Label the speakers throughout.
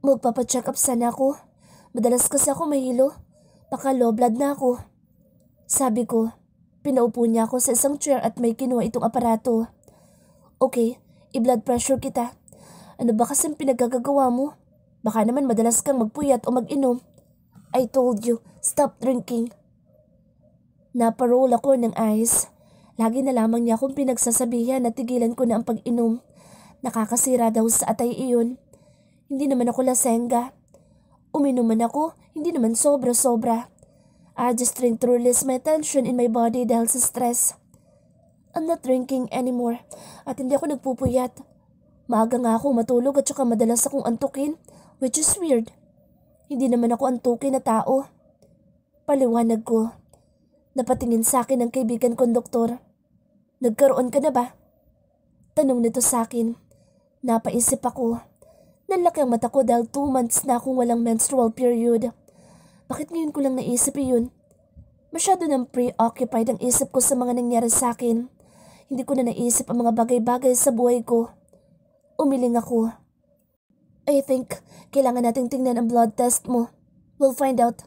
Speaker 1: Magpapacheck up sana ako. Madalas kasi ako mahilo. Baka low blood na ako. Sabi ko, pinaupo niya ako sa isang chair at may kinuha itong aparato. Okay, i-blood pressure kita. Ano ba kasing pinagagagawa mo? Baka naman madalas kang magpuyat o mag-inom. I told you, stop drinking. Naparol ako ng ice. Lagi na lamang niya akong pinagsasabihan na tigilan ko na ang pag-inom. Nakakasira daw sa atay iyon. Hindi naman ako lasenga. Uminom man ako, hindi naman sobra-sobra. I just drink to release my tension in my body dahil sa stress. I'm not drinking anymore at hindi ako nagpupuyat. Maaga nga ako matulog at saka madalas akong antukin, which is weird. Hindi naman ako antukin na tao. Paliwanag ko. Napatingin sa akin ang kaibigan kong doktor. Nagkaroon ka na ba? Tanong nito sa akin. Napaisip ako. Nanlaki ang mata ko dahil two months na akong walang menstrual period. Bakit ngayon ko lang naisip iyon? Masyado nang preoccupied ang isip ko sa mga nangyari sa akin. Hindi ko na naisip ang mga bagay-bagay sa buhay ko. Umiling ako. I think kailangan nating tingnan ang blood test mo. We'll find out.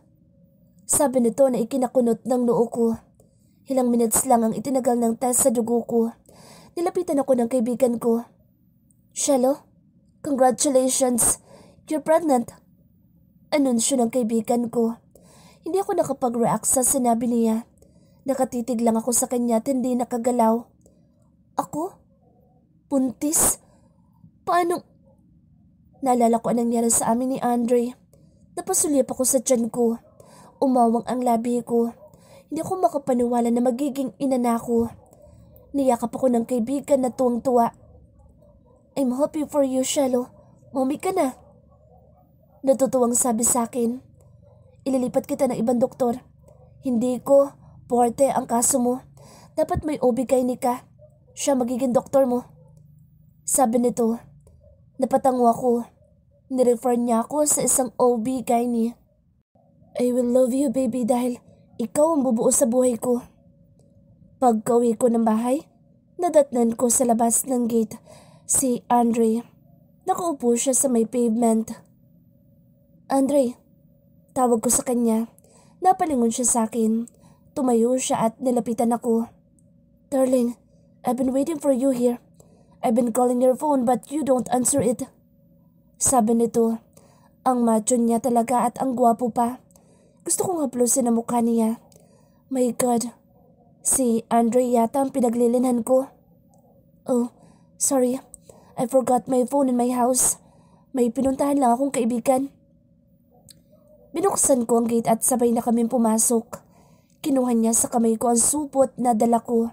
Speaker 1: Sabi nito na ikinakunot ng noo ko. Ilang minutes lang ang itinagal ng test sa dugo ko. Nilapitan ako ng kaibigan ko. Shelo? Congratulations! You're pregnant! Anunsyo ng kaibigan ko. Hindi ako nakapag-react sa sinabi niya. Nakatitig lang ako sa kanya at hindi nakagalaw. Ako? Puntis? Paano? Naalala ko ang nangyari sa amin ni Andre. Napasulip ako sa tiyan ko. Umawang ang labi ko. Hindi ako makapaniwala na magiging ina na ako. Niyakap ako ng kaibigan na tuwang-tuwa. I'm happy for you, Shelo. Mommy ka na. Natutuwang sabi sa akin. Ililipat kita ng ibang doktor. Hindi ko, porte ang kaso mo. Dapat may OB kay ka. Siya magiging doktor mo. Sabi nito, napatango ako. Nirefer niya ako sa isang OB kay I will love you baby dahil ikaw ang bubuo sa buhay ko. Pagkawi ko ng bahay, nadatnan ko sa labas ng gate si Andre. Nakaupo siya sa may pavement. Andre, tawag ko sa kanya. Napalingon siya sa akin. Tumayo siya at nilapitan ako. Darling, I've been waiting for you here. I've been calling your phone but you don't answer it. Sabi nito, ang macho niya talaga at ang gwapo pa. Gusto kong haplusin ang mukha niya. My God, si Andre yata ang pinaglilinhan ko. Oh, sorry. I forgot my phone in my house. May pinuntahan lang akong kaibigan. Binuksan ko ang gate at sabay na kaming pumasok. Kinuha niya sa kamay ko ang supot na dala ko.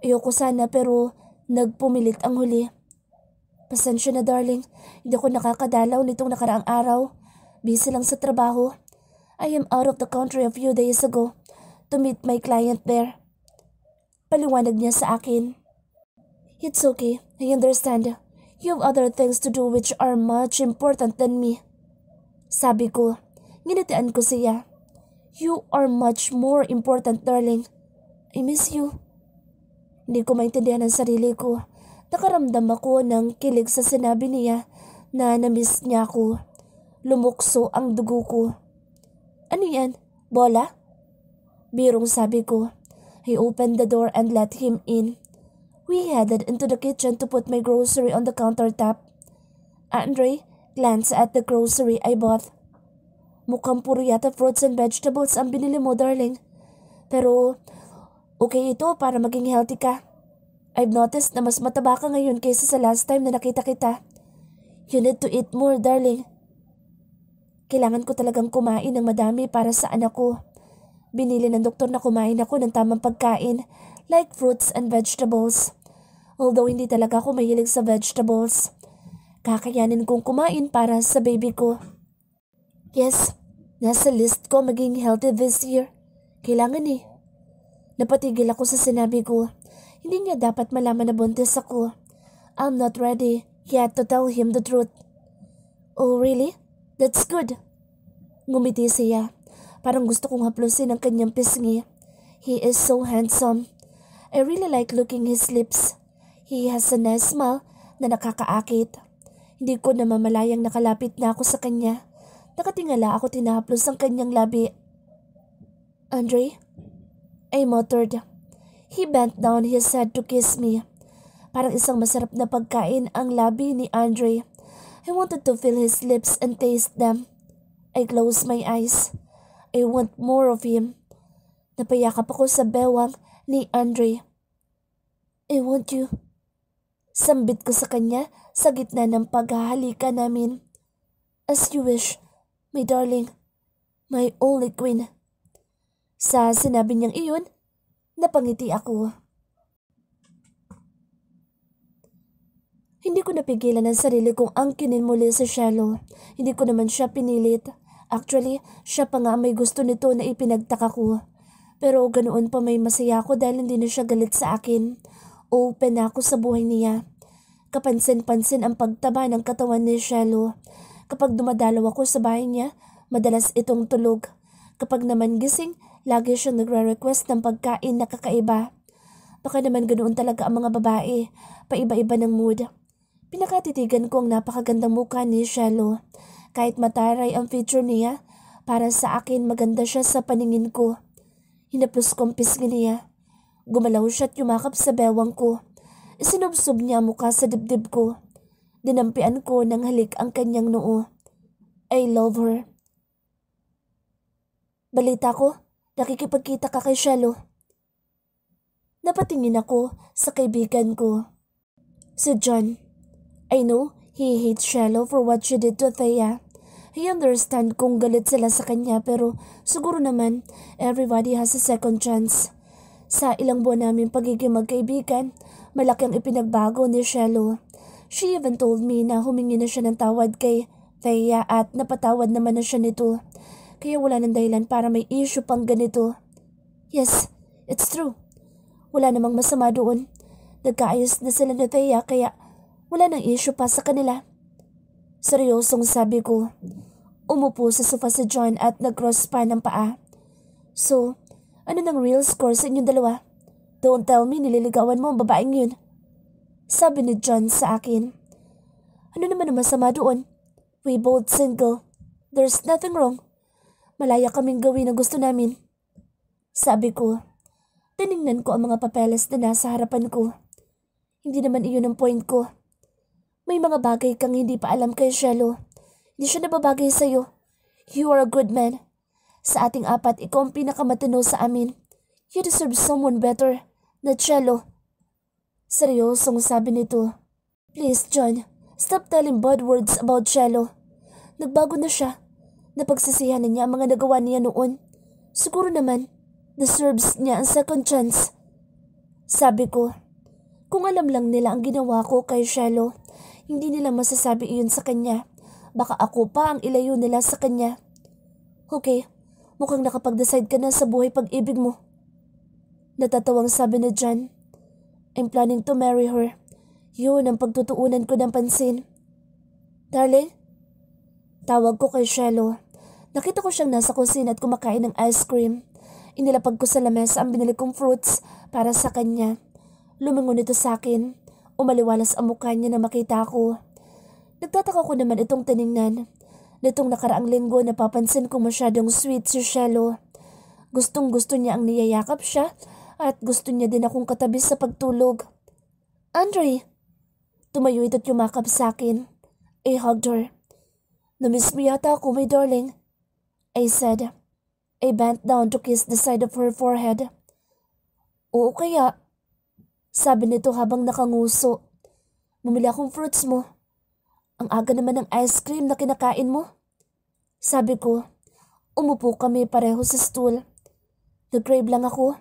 Speaker 1: Ayoko sana pero nagpumilit ang huli. Pasensya na darling, hindi ko nakakadalaw nitong nakaraang araw. Busy lang sa trabaho. I am out of the country a few days ago to meet my client there. Paliwanag niya sa akin. It's okay, I understand. You have other things to do which are much important than me. Sabi ko, nginitian ko siya. You are much more important, darling. I miss you. Hindi ko maintindihan ang sarili ko. Nakaramdam ako ng kilig sa sinabi niya na namiss niya ako. Lumukso ang dugo ko. Ano yan? Bola? Birong sabi ko. I opened the door and let him in. We headed into the kitchen to put my grocery on the countertop. Andre glanced at the grocery I bought. Mukhang puro yata fruits and vegetables ang binili mo, darling. Pero okay ito para maging healthy ka. I've noticed na mas mataba ka ngayon kaysa sa last time na nakita kita. You need to eat more, darling. Kailangan ko talagang kumain ng madami para sa anak ko. Binili ng doktor na kumain ako ng tamang pagkain like fruits and vegetables. Although hindi talaga ako mahilig sa vegetables. Kakayanin kong kumain para sa baby ko. Yes, nasa list ko maging healthy this year. Kailangan eh. Napatigil ako sa sinabi ko. Hindi niya dapat malaman na buntis ako. I'm not ready yet to tell him the truth. Oh, really? That's good. Ngumiti siya. Parang gusto kong haplusin ang kanyang pisngi. He is so handsome. I really like looking his lips. He has an asthma na nakakaakit. Hindi ko namamalayang nakalapit na ako sa kanya. Nakatingala ako tinahaplos ang kanyang labi. Andre? I muttered. He bent down his head to kiss me. Parang isang masarap na pagkain ang labi ni Andre. I wanted to feel his lips and taste them. I closed my eyes. I want more of him. Napayakap ako sa bewang ni Andre. I want you. Sambit ko sa kanya sa gitna ng paghahalika namin. As you wish, my darling, my only queen. Sa sinabi niyang iyon, napangiti ako. Hindi ko napigilan ang sarili kong angkinin muli sa Shallow. Hindi ko naman siya pinilit. Actually, siya pa nga may gusto nito na ipinagtaka ko. Pero ganoon pa may masaya ako dahil hindi na siya galit sa akin. Open na ako sa buhay niya. Kapansin-pansin ang pagtaba ng katawan ni Shelo. Kapag dumadalaw ako sa bahay niya, madalas itong tulog. Kapag naman gising, lagi siyang nagre-request ng pagkain na kakaiba. Baka naman ganoon talaga ang mga babae, paiba-iba ng mood. Pinakatitigan ko ang napakagandang mukha ni Shelo. Kahit mataray ang feature niya, para sa akin maganda siya sa paningin ko. Hinaplos ang pisngi niya. Gumalaw siya at yumakap sa bewang ko. Isinubsob niya mukha sa dibdib ko. Dinampian ko ng halik ang kanyang noo. I love her. Balita ko, nakikipagkita ka kay Shelo. Napatingin ako sa kaibigan ko. Si John. I know he hates Shelo for what she did to Thea. He understand kung galit sila sa kanya pero siguro naman everybody has a second chance. Sa ilang buwan namin pagiging magkaibigan, malaki ang ipinagbago ni Shelo. She even told me na humingi na siya ng tawad kay Thea at napatawad naman na siya nito. Kaya wala nang dahilan para may issue pang ganito. Yes, it's true. Wala namang masama doon. Nagkaayos na sila ni Thea kaya wala nang issue pa sa kanila. Seryosong sabi ko. Umupo sa sofa sa John at nagcross pa ng paa. So, ano ng real score sa inyong dalawa? Don't tell me nililigawan mo ang babaeng yun. Sabi ni John sa akin. Ano naman ang masama doon? We both single. There's nothing wrong. Malaya kaming gawin ang gusto namin. Sabi ko. Tiningnan ko ang mga papeles na nasa harapan ko. Hindi naman iyon ang point ko. May mga bagay kang hindi pa alam kay Shelo. Hindi siya nababagay sa'yo. You are a good man. Sa ating apat, ikaw ang pinakamatino sa amin. You deserve someone better. Na cello. Seryosong sabi nito. Please, John, stop telling bad words about cello. Nagbago na siya. Napagsisiyanan niya ang mga nagawa niya noon. Siguro naman, deserves niya ang second chance. Sabi ko, kung alam lang nila ang ginawa ko kay Shello, hindi nila masasabi iyon sa kanya. Baka ako pa ang ilayo nila sa kanya. Okay, Mukhang nakapag-decide ka na sa buhay pag-ibig mo. Natatawang sabi na Jan. I'm planning to marry her. Yun ang pagtutuunan ko ng pansin. Darling? Tawag ko kay Shelo. Nakita ko siyang nasa kusina at kumakain ng ice cream. Inilapag ko sa lamesa ang binili kong fruits para sa kanya. Lumingon ito sa akin. Umaliwalas ang mukha niya na makita ko. Nagtataka ko naman itong tiningnan. Nitong nakaraang linggo napapansin ko masyadong sweet si Shelo. Gustong gusto niya ang niyayakap siya at gusto niya din akong katabi sa pagtulog. Andre! Tumayo ito at yumakap sa akin. I hugged her. Namiss mo yata ako, my darling. I said. I bent down to kiss the side of her forehead. Oo kaya, sabi nito habang nakanguso. Bumili akong fruits mo. Ang aga naman ng ice cream na kinakain mo. Sabi ko, umupo kami pareho sa stool. Nag-grave lang ako.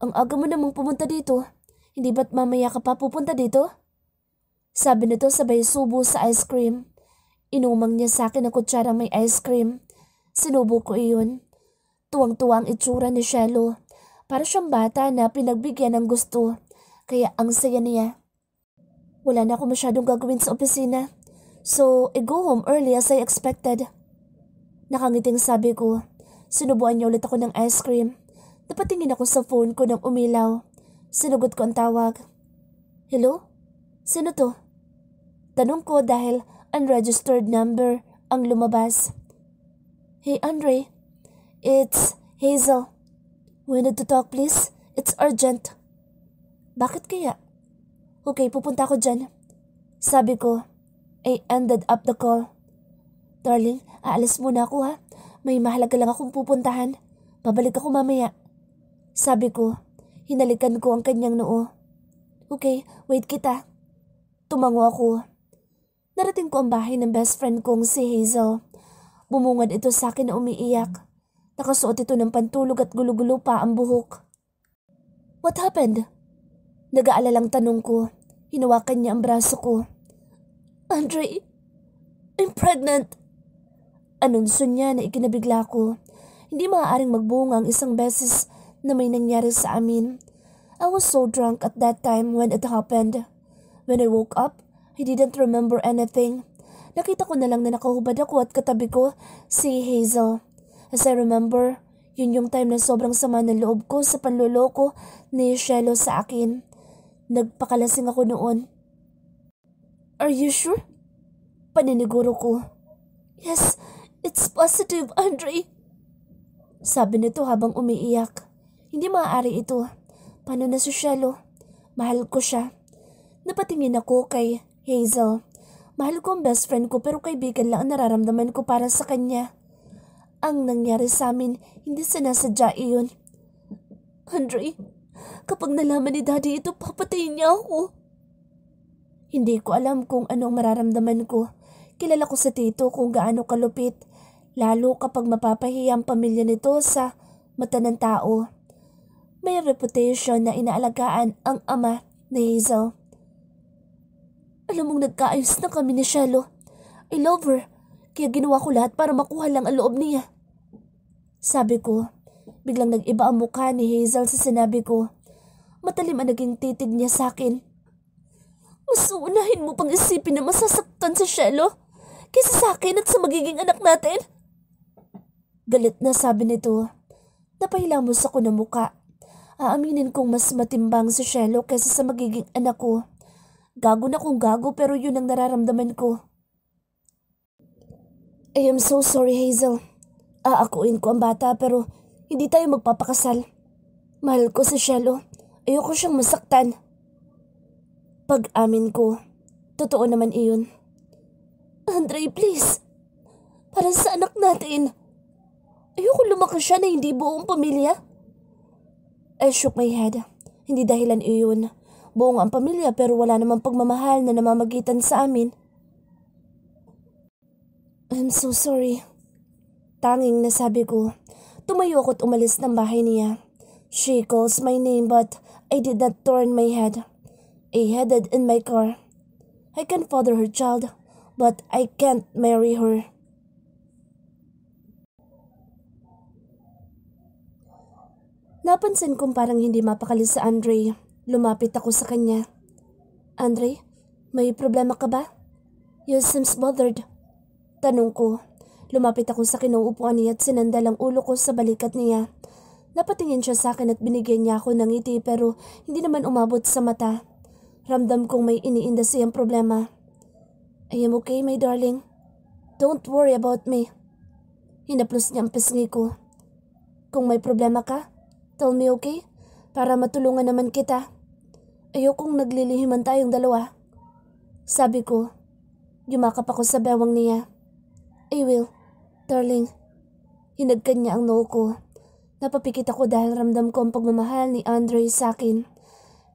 Speaker 1: Ang aga mo namang pumunta dito. Hindi ba't mamaya ka pa pupunta dito? Sabi nito sabay subo sa ice cream. Inumang niya sa akin ang kutsara may ice cream. Sinubo ko iyon. Tuwang-tuwa ang itsura ni Shelo. Para siyang bata na pinagbigyan ng gusto. Kaya ang saya niya. Wala na ako masyadong gagawin sa opisina. So, I go home early as I expected. Nakangiting sabi ko, sinubuan niya ulit ako ng ice cream. Napatingin ako sa phone ko nang umilaw. Sinugot ko ang tawag. Hello? Sino to? Tanong ko dahil unregistered number ang lumabas. Hey Andre, it's Hazel. We need to talk please. It's urgent. Bakit kaya? Okay, pupunta ako dyan. Sabi ko, I ended up the call. Darling, aalis muna ako ha. May mahalaga lang akong pupuntahan. Pabalik ako mamaya. Sabi ko, hinalikan ko ang kanyang noo. Okay, wait kita. Tumango ako. Narating ko ang bahay ng best friend kong si Hazel. Bumungad ito sa akin na umiiyak. Nakasuot ito ng pantulog at gulugulo pa ang buhok. What happened? Nag-aalalang tanong ko. Hinawakan niya ang braso ko. Andre, I'm pregnant. Anunsyo niya na ikinabigla ko. Hindi maaaring magbunga ang isang beses na may nangyari sa amin. I was so drunk at that time when it happened. When I woke up, he didn't remember anything. Nakita ko na lang na nakahubad ako at katabi ko si Hazel. As I remember, yun yung time na sobrang sama ng loob ko sa panluloko ni Shelo sa akin. Nagpakalasing ako noon. Are you sure? Paniniguro ko. Yes, it's positive, Andre. Sabi nito habang umiiyak. Hindi maaari ito. Paano na sosyalo? Mahal ko siya. Napatingin ako kay Hazel. Mahal ko ang best friend ko pero kaibigan lang ang nararamdaman ko para sa kanya. Ang nangyari sa amin, hindi sinasadya iyon. Andre, kapag nalaman ni Daddy ito, papatayin niya ako. Hindi ko alam kung anong mararamdaman ko. Kilala ko sa tito kung gaano kalupit, lalo kapag mapapahiya ang pamilya nito sa mata ng tao. May reputation na inaalagaan ang ama ni Hazel. Alam mong nagkaayos na kami ni Shelo. I love her, kaya ginawa ko lahat para makuha lang ang loob niya. Sabi ko, biglang nag-iba ang mukha ni Hazel sa sinabi ko. Matalim ang naging titig niya sa akin. Mas uunahin mo pang isipin na masasaktan si Shelo kaysa sa akin at sa magiging anak natin. Galit na sabi nito. Napahilamos ako ng muka. Aaminin kong mas matimbang si Shelo kaysa sa magiging anak ko. Gago na kong gago pero yun ang nararamdaman ko. I am so sorry Hazel. Aakuin ko ang bata pero hindi tayo magpapakasal. Mahal ko si Shelo. Ayoko siyang masaktan. Pag-amin ko, totoo naman iyon. Andre, please. Para sa anak natin. Ayoko lumaki siya na hindi buong pamilya. I shook my head. Hindi dahilan iyon. Buong ang pamilya pero wala namang pagmamahal na namamagitan sa amin. I'm so sorry. Tanging nasabi ko. Tumayo ko't umalis ng bahay niya. She calls my name but I did not turn my head. I headed in my car. I can father her child, but I can't marry her. Napansin kong parang hindi mapakali sa Andre. Lumapit ako sa kanya. Andre, may problema ka ba? You seems bothered. Tanong ko. Lumapit ako sa kinuupuan niya at sinandal ang ulo ko sa balikat niya. Napatingin siya sa akin at binigyan niya ako ng ngiti pero hindi naman umabot sa mata. Ramdam kong may iniinda siyang problema. I am okay, my darling. Don't worry about me. Hinaplos niya ang pisngi ko. Kung may problema ka, tell me okay? Para matulungan naman kita. Ayokong naglilihiman tayong dalawa. Sabi ko, yumakap ako sa bewang niya. I will, darling. Hinagkan niya ang noo ko. Napapikit ako dahil ramdam ko ang pagmamahal ni Andre sa akin.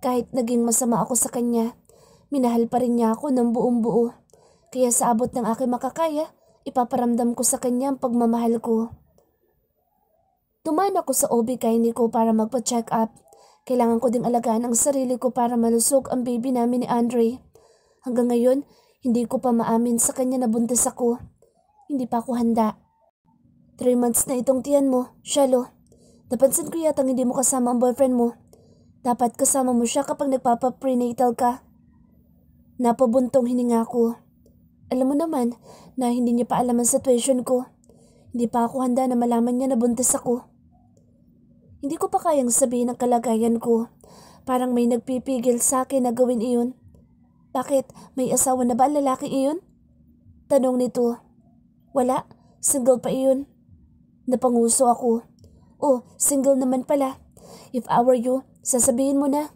Speaker 1: Kahit naging masama ako sa kanya, minahal pa rin niya ako ng buong buo. Kaya sa abot ng aking makakaya, ipaparamdam ko sa kanya ang pagmamahal ko. Tuman ako sa OB ni ko para magpa-check up. Kailangan ko ding alagaan ang sarili ko para malusog ang baby namin ni Andre. Hanggang ngayon, hindi ko pa maamin sa kanya na buntis ako. Hindi pa ako handa. Three months na itong tiyan mo, Shelo. Napansin ko yatang hindi mo kasama ang boyfriend mo. Dapat kasama mo siya kapag nagpapaprenatal ka. Napabuntong hininga ko. Alam mo naman na hindi niya pa alam ang sitwasyon ko. Hindi pa ako handa na malaman niya na buntis ako. Hindi ko pa kayang sabihin ang kalagayan ko. Parang may nagpipigil sa akin na gawin iyon. Bakit? May asawa na ba ang lalaki iyon? Tanong nito. Wala. Single pa iyon. Napanguso ako. Oh, single naman pala. If I were you, sasabihin mo na.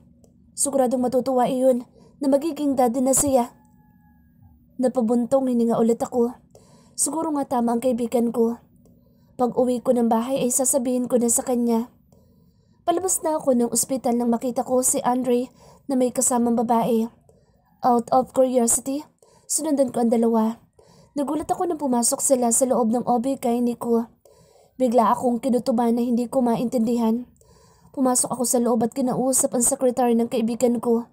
Speaker 1: Siguradong matutuwa iyon na magiging daddy na siya. Napabuntong hininga ulit ako. Siguro nga tama ang kaibigan ko. Pag uwi ko ng bahay ay sasabihin ko na sa kanya. Palabas na ako ng ospital nang makita ko si Andre na may kasamang babae. Out of curiosity, sunundan ko ang dalawa. Nagulat ako nang pumasok sila sa loob ng OB kay Nico. Bigla akong kinutuban na hindi ko maintindihan. Pumasok ako sa loob at kinausap ang sekretary ng kaibigan ko.